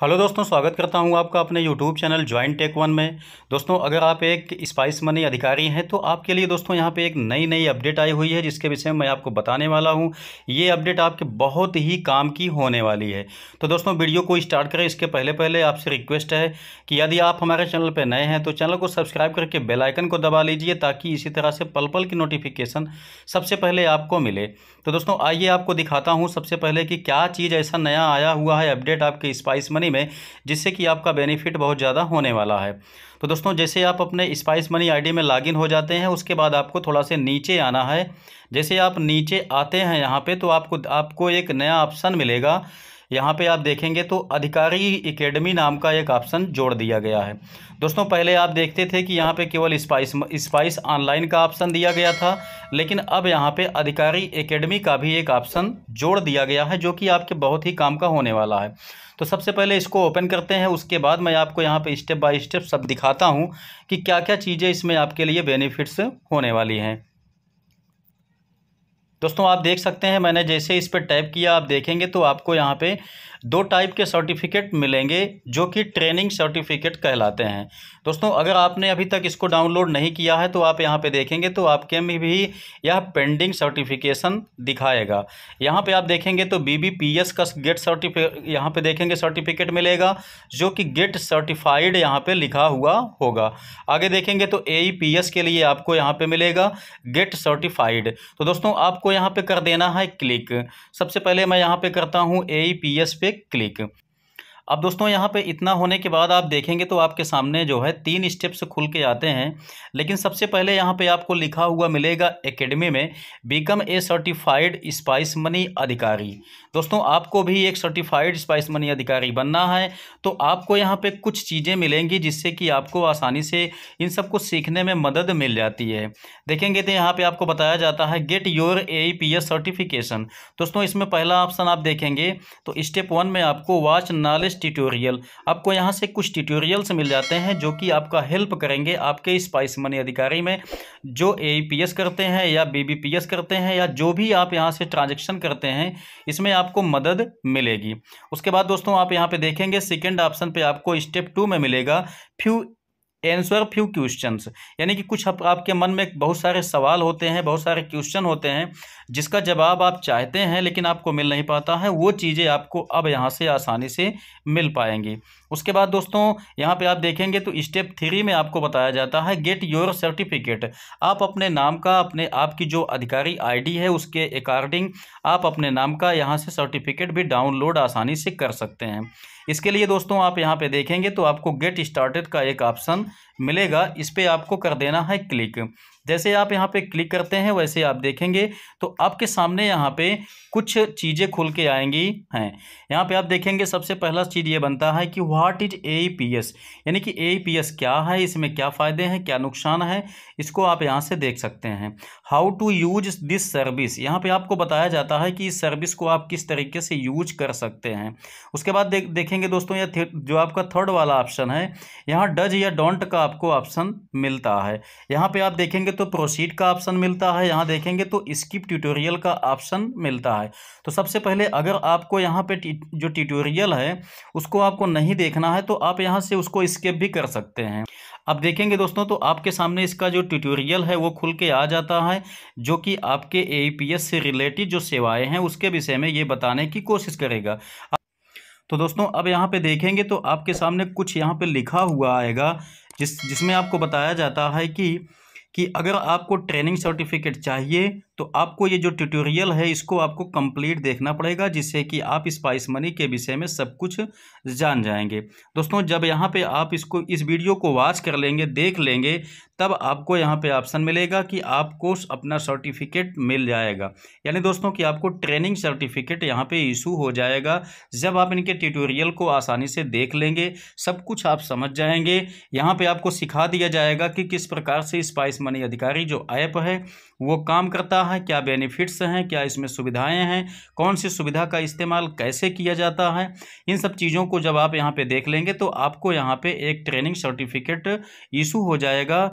hello दोस्तों स्वागत करता हूं आपका अपने YouTube channel join tech one में दोस्तों अगर आप एक स्पाइस मनी अधिकारी हैं तो आपके लिए दोस्तों यहां पे एक नई नई अपडेट आई हुई है जिसके विषय में मैं आपको बताने वाला हूं ये अपडेट आपके बहुत ही काम की होने वाली है तो दोस्तों वीडियो को स्टार्ट करें इसके पहले पहले आपसे रिक्वेस्ट है कि यदि आप हमारे चैनल पर नए हैं तो चैनल को सब्सक्राइब करके बेलाइकन को दबा लीजिए ताकि इसी तरह से पल पल की नोटिफिकेशन सबसे पहले आपको मिले तो दोस्तों आइए आपको दिखाता हूँ सबसे पहले कि क्या चीज़ ऐसा नया आया हुआ है अपडेट आपके स्पाइस मनी में जिससे कि आपका बेनिफिट बहुत ज़्यादा होने वाला है तो दोस्तों जैसे आप अपने स्पाइस मनी आईडी में लॉगिन हो जाते हैं उसके बाद आपको थोड़ा से नीचे आना है जैसे आप नीचे आते हैं यहाँ पर तो आपको आपको एक नया ऑप्शन मिलेगा यहाँ पे आप देखेंगे तो अधिकारी एकेडमी नाम का एक ऑप्शन जोड़ दिया गया है दोस्तों पहले आप देखते थे कि यहाँ पे केवल स्पाइस स्पाइस ऑनलाइन का ऑप्शन दिया गया था लेकिन अब यहाँ पे अधिकारी एकेडमी का भी एक ऑप्शन जोड़ दिया गया है जो कि आपके बहुत ही काम का होने वाला है तो सबसे पहले इसको ओपन करते हैं उसके बाद मैं आपको यहाँ पे स्टेप बाय स्टेप सब दिखाता हूँ कि क्या क्या चीज़ें इसमें आपके लिए बेनिफिट्स होने वाली हैं दोस्तों आप देख सकते हैं मैंने जैसे इस पर टाइप किया आप देखेंगे तो आपको यहाँ पे दो टाइप के सर्टिफिकेट मिलेंगे जो कि ट्रेनिंग सर्टिफिकेट कहलाते हैं दोस्तों अगर आपने अभी तक इसको डाउनलोड नहीं किया है तो आप यहाँ पे देखेंगे तो आपके में भी यह पेंडिंग सर्टिफिकेशन दिखाएगा यहाँ पे आप देखेंगे तो बी बी पी एस का गेट सर्टिफिकेट यहाँ पे देखेंगे सर्टिफिकेट मिलेगा जो कि गेट सर्टिफाइड यहाँ पर लिखा हुआ होगा आगे देखेंगे तो ए पी एस के लिए आपको यहाँ पर मिलेगा गेट सर्टिफाइड तो दोस्तों आपको यहाँ पे कर देना है क्लिक सबसे पहले मैं यहाँ पे करता हूँ ए पी एस पे क्लिक अब दोस्तों यहाँ पे इतना होने के बाद आप देखेंगे तो आपके सामने जो है तीन स्टेप्स खुल के आते हैं लेकिन सबसे पहले यहाँ पे आपको लिखा हुआ मिलेगा एकेडमी में become a certified Spice Money अधिकारी दोस्तों आपको भी एक सर्टिफाइड स्पाइस मनी अधिकारी बनना है तो आपको यहाँ पे कुछ चीज़ें मिलेंगी जिससे कि आपको आसानी से इन सबको सीखने में मदद मिल जाती है देखेंगे तो यहाँ पर आपको बताया जाता है गेट योर ए सर्टिफिकेशन दोस्तों इसमें पहला ऑप्शन आप देखेंगे तो स्टेप वन में आपको वाच नॉलेज एस ट्यूटोरियल आपको यहाँ से कुछ ट्यूटोरियल्स मिल जाते हैं जो कि आपका हेल्प करेंगे आपके स्पाइस मनी अधिकारी में जो ए करते हैं या बी करते हैं या जो भी आप यहाँ से ट्रांजेक्शन करते हैं इसमें आपको मदद मिलेगी उसके बाद दोस्तों आप यहाँ पर देखेंगे सेकेंड ऑप्शन पर आपको स्टेप टू में मिलेगा फ्यू एंसर फ्यू क्वेश्चन यानी कि कुछ आप, आपके मन में बहुत सारे सवाल होते हैं बहुत सारे क्वेश्चन होते हैं जिसका जवाब आप चाहते हैं लेकिन आपको मिल नहीं पाता है वो चीज़ें आपको अब यहाँ से आसानी से मिल पाएंगी उसके बाद दोस्तों यहाँ पे आप देखेंगे तो स्टेप थ्री में आपको बताया जाता है गेट योर सर्टिफिकेट आप अपने नाम का अपने आपकी जो अधिकारी आईडी है उसके अकॉर्डिंग आप अपने नाम का यहाँ से सर्टिफिकेट भी डाउनलोड आसानी से कर सकते हैं इसके लिए दोस्तों आप यहाँ पे देखेंगे तो आपको गेट स्टार्टेड का एक ऑप्शन मिलेगा इस पर आपको कर देना है क्लिक जैसे आप यहाँ पे क्लिक करते हैं वैसे आप देखेंगे तो आपके सामने यहाँ पे कुछ चीज़ें खुल के आएंगी हैं यहाँ पे आप देखेंगे सबसे पहला चीज़ ये बनता है कि what is A P S यानी कि ए पी एस क्या है इसमें क्या फ़ायदे हैं क्या नुकसान है इसको आप यहाँ से देख सकते हैं how to use this service यहाँ पे आपको बताया जाता है कि इस सर्विस को आप किस तरीके से यूज कर सकते हैं उसके बाद देख देखेंगे दोस्तों यह जो आपका थर्ड वाला ऑप्शन है यहाँ डज या डोंट का आपको ऑप्शन मिलता है यहाँ पर आप देखेंगे तो प्रोसीड का ऑप्शन मिलता है यहाँ देखेंगे तो स्किप ट्यूटोरियल का ऑप्शन मिलता है तो सबसे पहले अगर आपको यहाँ पे जो ट्यूटोरियल है उसको आपको नहीं देखना है तो आप यहाँ से उसको स्किप भी कर सकते हैं अब देखेंगे दोस्तों तो आपके सामने इसका जो ट्यूटोरियल है वो खुल के आ जाता है जो कि आपके ए से रिलेटेड जो सेवाएँ हैं उसके विषय में ये बताने की कोशिश करेगा तो दोस्तों अब यहाँ पे देखेंगे तो आपके सामने कुछ यहाँ पे लिखा हुआ आएगा जिस जिसमें आपको बताया जाता है कि कि अगर आपको ट्रेनिंग सर्टिफिकेट चाहिए तो आपको ये जो ट्यूटोरियल है इसको आपको कंप्लीट देखना पड़ेगा जिससे कि आप स्पाइस मनी के विषय में सब कुछ जान जाएंगे दोस्तों जब यहाँ पे आप इसको इस वीडियो को वॉच कर लेंगे देख लेंगे तब आपको यहाँ पे ऑप्शन मिलेगा कि आपको अपना सर्टिफिकेट मिल जाएगा यानी दोस्तों कि आपको ट्रेनिंग सर्टिफिकेट यहाँ पर इशू हो जाएगा जब आप इनके ट्यूटोरियल को आसानी से देख लेंगे सब कुछ आप समझ जाएंगे यहाँ पर आपको सिखा दिया जाएगा कि किस प्रकार से स्पाइस मनी अधिकारी जो ऐप है वो काम करता है क्या बेनिफिट्स हैं क्या इसमें सुविधाएं हैं कौन सी सुविधा का इस्तेमाल कैसे किया जाता है इन सब चीज़ों को जब आप यहाँ पे देख लेंगे तो आपको यहाँ पे एक ट्रेनिंग सर्टिफिकेट इशू हो जाएगा